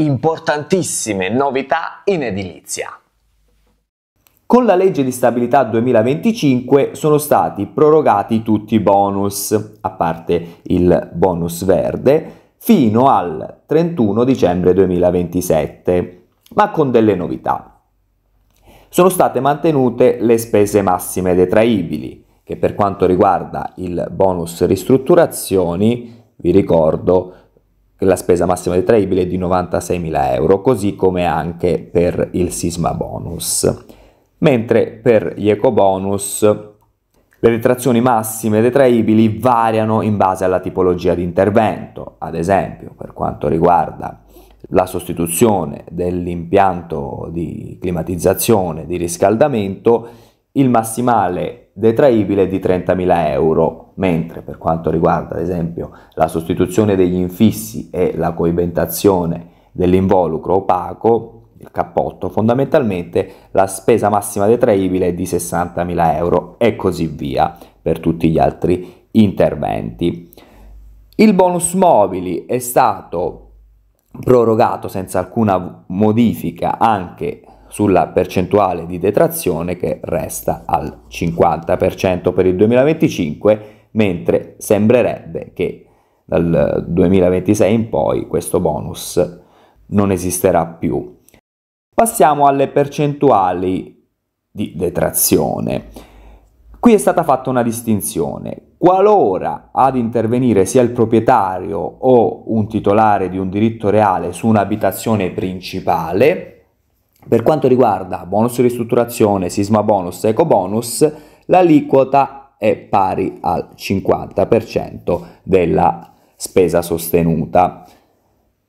importantissime novità in edilizia. Con la legge di stabilità 2025 sono stati prorogati tutti i bonus, a parte il bonus verde, fino al 31 dicembre 2027, ma con delle novità. Sono state mantenute le spese massime detraibili, che per quanto riguarda il bonus ristrutturazioni, vi ricordo, la spesa massima detraibile è di 96.000 euro, così come anche per il sisma bonus. Mentre per gli eco bonus le detrazioni massime detraibili variano in base alla tipologia di intervento, ad esempio per quanto riguarda la sostituzione dell'impianto di climatizzazione, di riscaldamento, il massimale detraibile di 30.000 euro, mentre per quanto riguarda ad esempio la sostituzione degli infissi e la coibentazione dell'involucro opaco, il cappotto, fondamentalmente la spesa massima detraibile è di 60.000 euro e così via per tutti gli altri interventi. Il bonus mobili è stato prorogato senza alcuna modifica anche sulla percentuale di detrazione che resta al 50% per il 2025, mentre sembrerebbe che dal 2026 in poi questo bonus non esisterà più. Passiamo alle percentuali di detrazione. Qui è stata fatta una distinzione. Qualora ad intervenire sia il proprietario o un titolare di un diritto reale su un'abitazione principale, per quanto riguarda bonus ristrutturazione, sisma bonus, eco bonus, l'aliquota è pari al 50% della spesa sostenuta.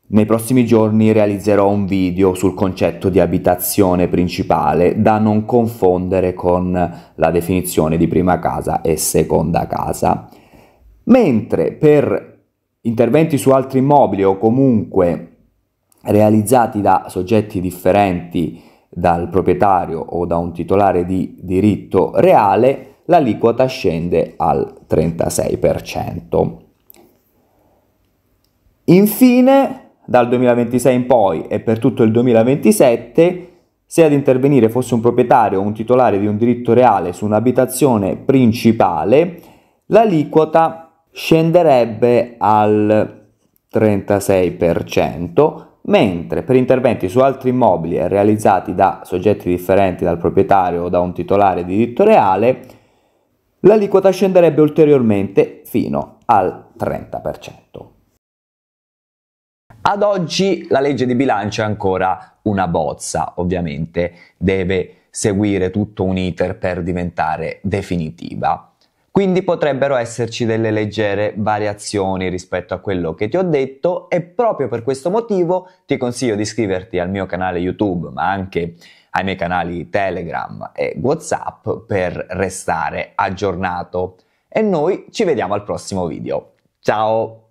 Nei prossimi giorni realizzerò un video sul concetto di abitazione principale da non confondere con la definizione di prima casa e seconda casa. Mentre per interventi su altri immobili o comunque realizzati da soggetti differenti dal proprietario o da un titolare di diritto reale, l'aliquota scende al 36%. Infine, dal 2026 in poi e per tutto il 2027, se ad intervenire fosse un proprietario o un titolare di un diritto reale su un'abitazione principale, l'aliquota scenderebbe al 36%, mentre per interventi su altri immobili realizzati da soggetti differenti dal proprietario o da un titolare di diritto reale, l'aliquota scenderebbe ulteriormente fino al 30%. Ad oggi la legge di bilancio è ancora una bozza, ovviamente deve seguire tutto un iter per diventare definitiva. Quindi potrebbero esserci delle leggere variazioni rispetto a quello che ti ho detto e proprio per questo motivo ti consiglio di iscriverti al mio canale YouTube, ma anche ai miei canali Telegram e WhatsApp per restare aggiornato. E noi ci vediamo al prossimo video. Ciao!